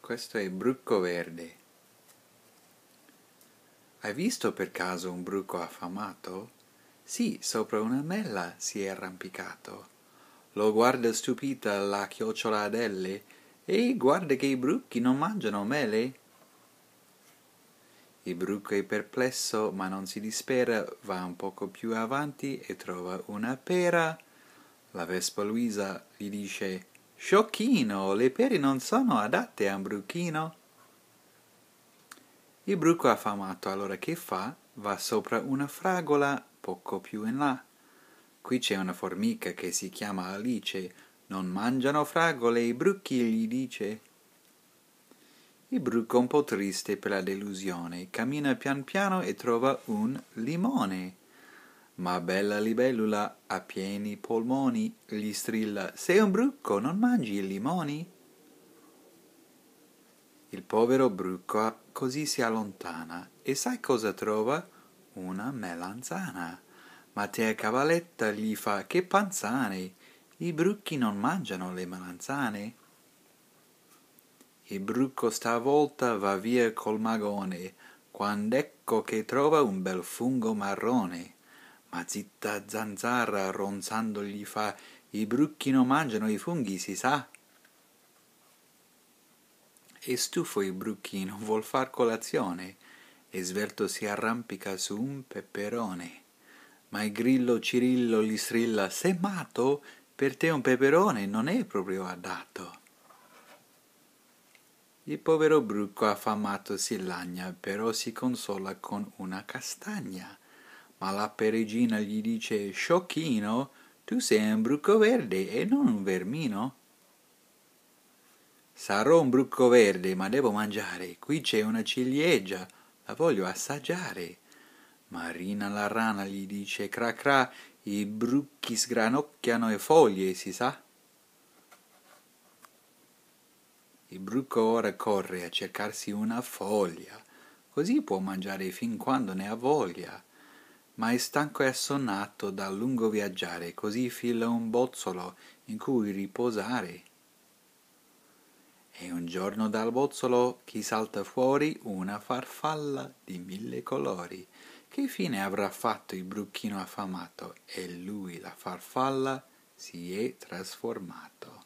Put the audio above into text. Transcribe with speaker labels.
Speaker 1: Questo è brucco verde. Hai visto per caso un bruco affamato? Sì, sopra una un'anella si è arrampicato. Lo guarda stupita la chiocciola Adele e guarda che i brucchi non mangiano mele. Il bruco è perplesso ma non si dispera, va un poco più avanti e trova una pera. La vespa Luisa gli dice Sciocchino, le peri non sono adatte a un bruchino. Il bruco affamato allora che fa? Va sopra una fragola poco più in là. Qui c'è una formica che si chiama Alice. Non mangiano fragole, i brucchi gli dice. Il bruco un po' triste per la delusione cammina pian piano e trova un limone. Ma bella libellula a pieni polmoni gli strilla Sei un brucco, non mangi i limoni? Il povero brucco così si allontana e sai cosa trova? Una melanzana. Matteo Cavalletta gli fa che panzane, i brucchi non mangiano le melanzane. Il brucco stavolta va via col magone, quando ecco che trova un bel fungo marrone ma zitta zanzara ronzando gli fa i brucchi non mangiano i funghi si sa e stufo il brucchino, vuol far colazione e svelto si arrampica su un peperone ma il grillo cirillo gli strilla sei matto per te un peperone non è proprio adatto il povero brucco affamato si lagna però si consola con una castagna ma la perugina gli dice Sciocchino, tu sei un bruco verde e non un vermino. Sarò un bruco verde, ma devo mangiare. Qui c'è una ciliegia, la voglio assaggiare. Marina la rana gli dice Cracra, i brucchi sgranocchiano le foglie, si sa. Il bruco ora corre a cercarsi una foglia, così può mangiare fin quando ne ha voglia ma è stanco e assonnato dal lungo viaggiare, così fila un bozzolo in cui riposare. E un giorno dal bozzolo chi salta fuori una farfalla di mille colori. Che fine avrà fatto il bruchino affamato? E lui, la farfalla, si è trasformato.